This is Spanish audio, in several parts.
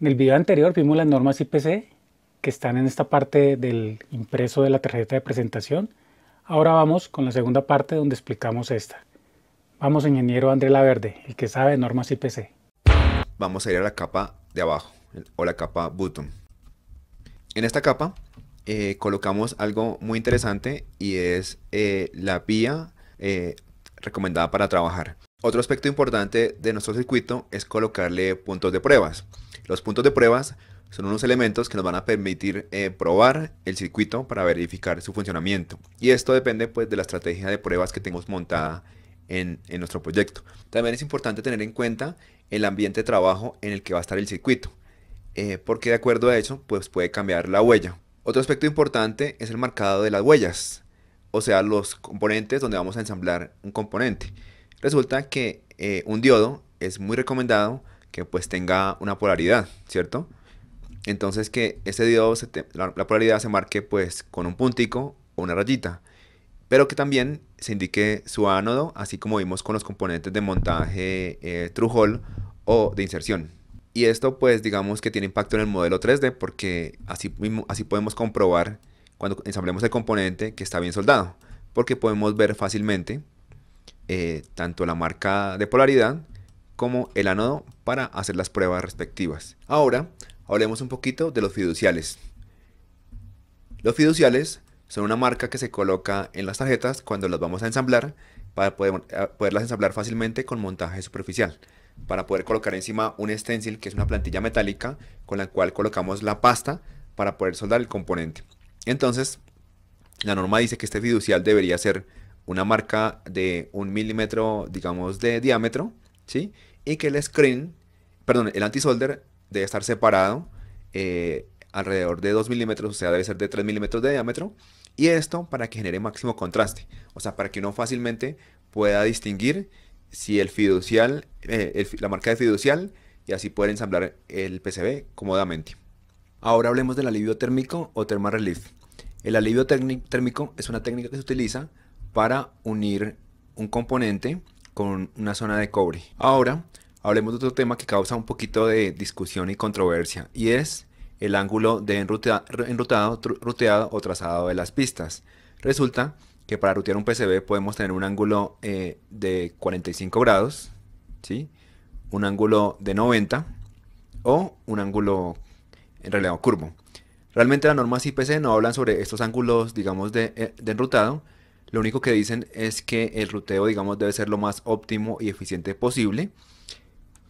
En el video anterior vimos las normas IPC que están en esta parte del impreso de la tarjeta de presentación. Ahora vamos con la segunda parte donde explicamos esta. Vamos ingeniero André Laverde, el que sabe normas IPC. Vamos a ir a la capa de abajo o la capa button. En esta capa eh, colocamos algo muy interesante y es eh, la vía eh, recomendada para trabajar. Otro aspecto importante de nuestro circuito es colocarle puntos de pruebas. Los puntos de pruebas son unos elementos que nos van a permitir eh, probar el circuito para verificar su funcionamiento. Y esto depende pues, de la estrategia de pruebas que tengamos montada en, nuestro proyecto. También es importante tener en cuenta el ambiente de trabajo en el que va a estar el circuito, eh, porque de acuerdo a eso pues, puede cambiar la huella. Otro aspecto importante es el marcado de las huellas, o sea, los componentes donde vamos a ensamblar un componente. Resulta que eh, un diodo es muy recomendado que pues tenga una polaridad, ¿cierto? Entonces que ese diodo, la, polaridad se marque pues con un puntico o una rayita, pero que también se indique su ánodo, así como vimos con los componentes de montaje eh, trujol o de inserción. Y esto pues digamos que tiene impacto en el modelo 3D porque así, mismo, así podemos comprobar cuando ensamblemos el componente que está bien soldado, porque podemos ver fácilmente eh, tanto la marca de polaridad como el anodo para hacer las pruebas respectivas. Ahora, hablemos un poquito de los fiduciales. Los fiduciales son una marca que se coloca en las tarjetas cuando las vamos a ensamblar para eh, poderlas ensamblar fácilmente con montaje superficial. Para poder colocar encima un stencil que es una plantilla metálica con la cual colocamos la pasta para poder soldar el componente. Entonces, la norma dice que este fiducial debería ser una marca de un milímetro, digamos, de diámetro, ¿sí? y que el screen, perdón, el anti solder debe estar separado eh, alrededor de 2 milímetros, o sea, debe ser de 3 milímetros de diámetro. Y esto para que genere máximo contraste, o sea, para que uno fácilmente pueda distinguir si el fiducial, eh, la marca de fiducial, y así poder ensamblar el PCB cómodamente. Ahora hablemos del alivio térmico o thermal relief. El alivio térmico es una técnica que se utiliza para unir un componente con una zona de cobre. Ahora hablemos de otro tema que causa un poquito de discusión y controversia y es el ángulo de enrutado, ruteado o trazado de las pistas. Resulta que para rutear un PCB podemos tener un ángulo eh, de 45 grados, ¿sí? un ángulo de 90 o un ángulo en realidad curvo. Realmente las normas IPC no hablan sobre estos ángulos, digamos, de, eh, de enrutado, lo único que dicen es que el ruteo, digamos, debe ser lo más óptimo y eficiente posible.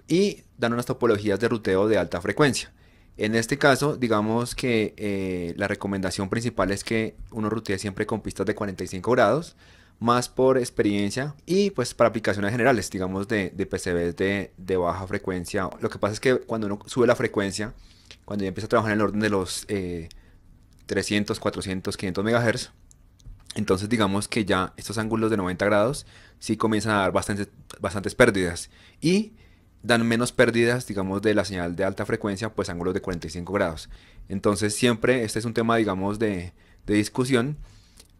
Y dan unas topologías de ruteo de alta frecuencia. En este caso, digamos que eh, la recomendación principal es que uno rutee siempre con pistas de 45 grados, más por experiencia y pues para aplicaciones generales, digamos de, PCBs de, baja frecuencia. Lo que pasa es que cuando uno sube la frecuencia, cuando ya empieza a trabajar en el orden de los 300, 400, 500 MHz, entonces digamos que ya estos ángulos de 90 grados sí comienzan a dar bastantes, pérdidas y dan menos pérdidas, digamos, de la señal de alta frecuencia, pues ángulos de 45 grados. Entonces siempre este es un tema, digamos, de, discusión,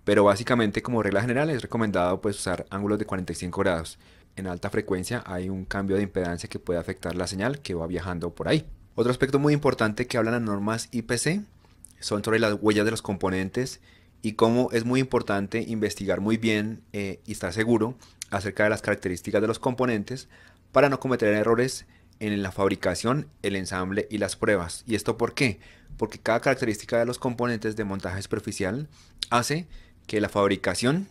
pero básicamente como regla general es recomendado pues usar ángulos de 45 grados. En alta frecuencia hay un cambio de impedancia que puede afectar la señal que va viajando por ahí. Otro aspecto muy importante que hablan las normas IPC son sobre las huellas de los componentes y cómo es muy importante investigar muy bien eh, y estar seguro acerca de las características de los componentes para no cometer errores en la fabricación, el ensamble y las pruebas. ¿Y esto por qué? Porque cada característica de los componentes de montaje superficial hace que la fabricación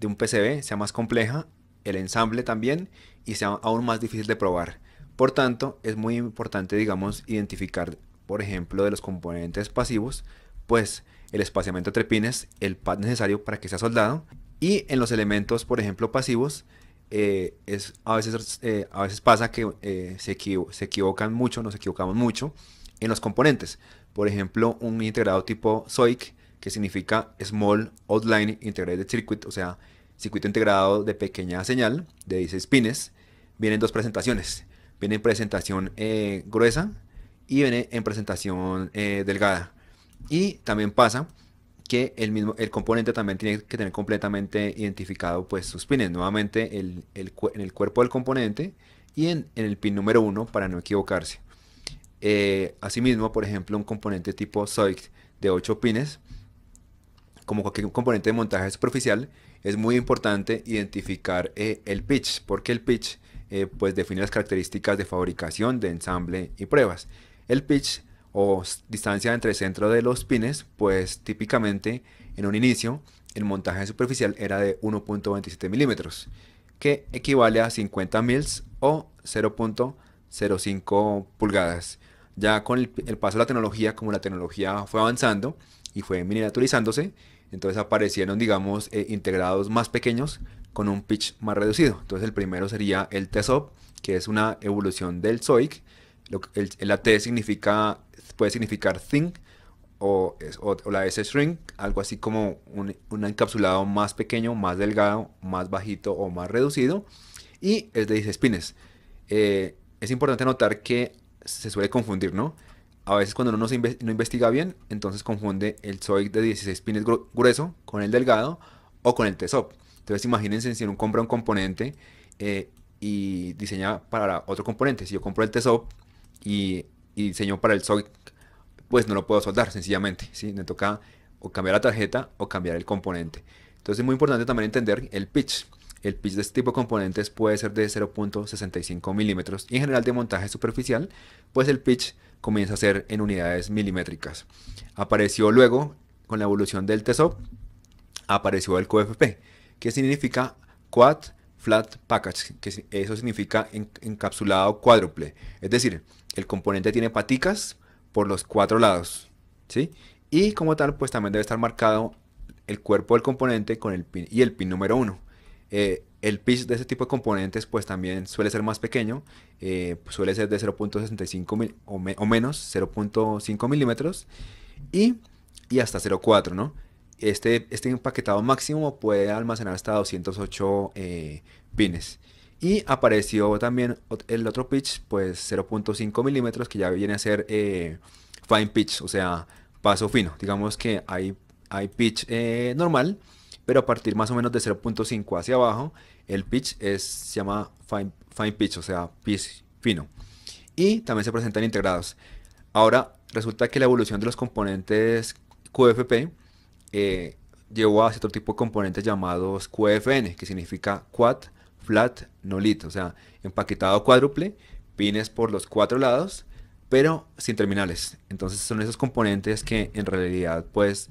de un PCB sea más compleja, el ensamble también, y sea aún más difícil de probar. Por tanto, es muy importante, digamos, identificar, por ejemplo, de los componentes pasivos, pues el espaciamiento entre pines, el pad necesario para que sea soldado. Y en los elementos, por ejemplo, pasivos, eh, es, a, veces, eh, a veces pasa que eh, se, se, equivocan mucho, nos equivocamos mucho en los componentes. Por ejemplo, un integrado tipo SOIC, que significa Small Outline Integrated Circuit, o sea, circuito integrado de pequeña señal, de 16 pines, vienen dos presentaciones. Viene en presentación gruesa y viene en presentación delgada. Y también pasa que el, mismo, el componente también tiene que tener completamente identificado pues, sus pines. Nuevamente en el cuerpo del componente y en, el pin número 1 para no equivocarse. Eh, asimismo, por ejemplo, un componente tipo SOIC de 8 pines, como cualquier componente de montaje superficial, es muy importante identificar eh, el pitch, porque el pitch eh, pues define las características de fabricación, de ensamble y pruebas. El pitch o distancia entre el centro de los pines, pues típicamente en un inicio el montaje superficial era de 1.27 milímetros, que equivale a 50 mils o 0.05 pulgadas. Ya con el, paso de la tecnología, como la tecnología fue avanzando y fue miniaturizándose, entonces aparecieron, digamos, eh, integrados más pequeños con un pitch más reducido. Entonces el primero sería el TESOP, que es una evolución del SOIC, el, la T significa, puede significar think o, la S string algo así como un, encapsulado más pequeño, más delgado, más bajito o más reducido. Y es de 16 pines eh, es importante notar que se suele confundir, ¿no? A veces cuando uno no, investiga bien, entonces confunde el Zoic de 16 pines grueso con el delgado o con el TSOP. Entonces imagínense si uno compra un componente eh, y diseña para otro componente. Si yo compro el TSOP, y, diseño para el SOC pues no lo puedo soldar sencillamente. ¿sí? Me toca o cambiar la tarjeta o cambiar el componente. Entonces es muy importante también entender el pitch. El pitch de este tipo de componentes puede ser de 0.65 milímetros y en general de montaje superficial, pues el pitch comienza a ser en unidades milimétricas. Apareció luego, con la evolución del TESOP, apareció el QFP, que significa Quad flat package, que eso significa encapsulado cuádruple. Es decir, el componente tiene paticas por los cuatro lados, ¿sí? Y como tal, pues también debe estar marcado el cuerpo del componente con el pin y el pin número uno. Eh, el pitch de ese tipo de componentes pues también suele ser más pequeño, eh, pues suele ser de 0.65 o, o, menos 0.5 milímetros y, y hasta 0.4, ¿no? Este, este, empaquetado máximo puede almacenar hasta 208 eh, pines. Y apareció también el otro pitch, pues 0.5 milímetros, que ya viene a ser eh, fine pitch, o sea, paso fino. Digamos que hay, hay pitch eh, normal, pero a partir más o menos de 0.5 hacia abajo, el pitch es, se llama fine, fine pitch, o sea, pitch fino. Y también se presentan integrados. Ahora, resulta que la evolución de los componentes QFP eh, llevó a cierto tipo de componentes llamados QFN, que significa quad, flat, nolit, o sea, empaquetado cuádruple, pines por los cuatro lados, pero sin terminales. Entonces son esos componentes que en realidad pues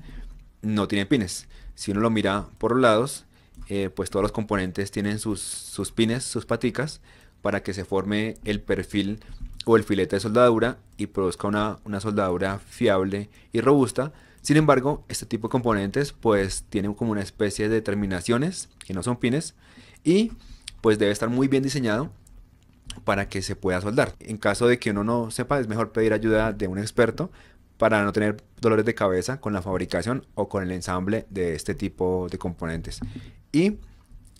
no tienen pines. Si uno lo mira por los lados, eh, pues todos los componentes tienen sus, pines, sus paticas, para que se forme el perfil o el filete de soldadura y produzca una soldadura fiable y robusta sin embargo, este tipo de componentes pues tienen como una especie de terminaciones que no son pines y pues debe estar muy bien diseñado para que se pueda soldar. En caso de que uno no sepa, es mejor pedir ayuda de un experto para no tener dolores de cabeza con la fabricación o con el ensamble de este tipo de componentes. Y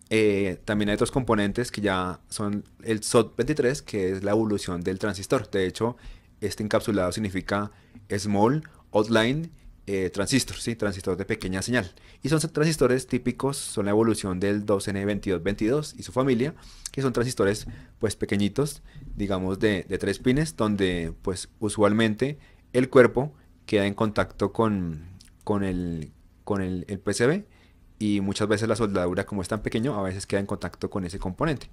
eh, también hay otros componentes que ya son el SOT23, que es la evolución del transistor. De hecho, este encapsulado significa Small Outline transistores eh, transistor, ¿sí? transistor de pequeña señal. Y son transistores típicos, son la evolución del 2N2222 y su familia, que son transistores pues pequeñitos, digamos de, tres pines, donde pues usualmente el cuerpo queda en contacto con, con, el, con el, PCB y muchas veces la soldadura como es tan pequeño a veces queda en contacto con ese componente.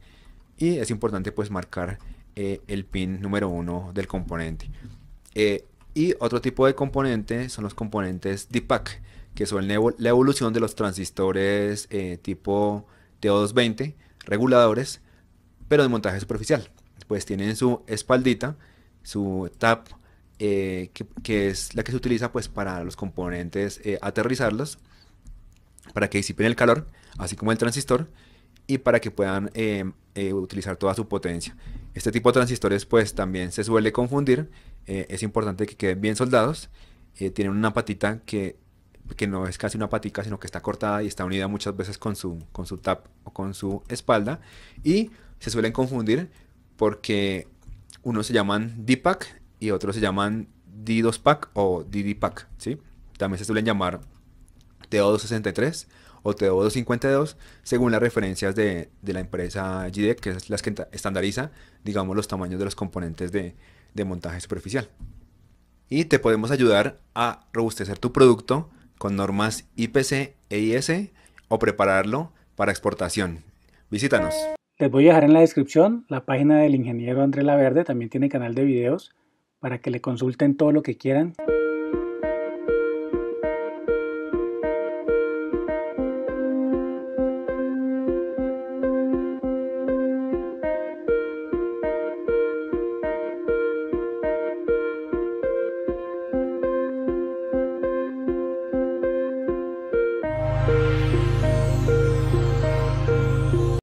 Y es importante pues marcar eh, el pin número uno del componente. Eh, y otro tipo de componente son los componentes DIPAC, que son la evolución de los transistores eh, tipo TO220, reguladores, pero de montaje superficial. Pues tienen su espaldita, su tap, eh, que, es la que se utiliza pues, para los componentes eh, aterrizarlos, para que disipen el calor, así como el transistor y para que puedan eh, eh, utilizar toda su potencia. Este tipo de transistores pues también se suele confundir, eh, es importante que queden bien soldados, tienen una patita que, no es casi una patita, sino que está cortada y está unida muchas veces con su, su tap o con su espalda, y se suelen confundir porque unos se llaman D-Pack y otros se llaman D2-Pack o DD-Pack, ¿sí? También se suelen llamar TO263 o 252 según las referencias de, la empresa GDEC, que es la que estandariza, digamos, los tamaños de los componentes de, de montaje superficial. Y te podemos ayudar a robustecer tu producto con normas IPC e IS o prepararlo para exportación. Visítanos. Les voy a dejar en la descripción la página del ingeniero André Laverde, también tiene canal de videos para que le consulten todo lo que quieran.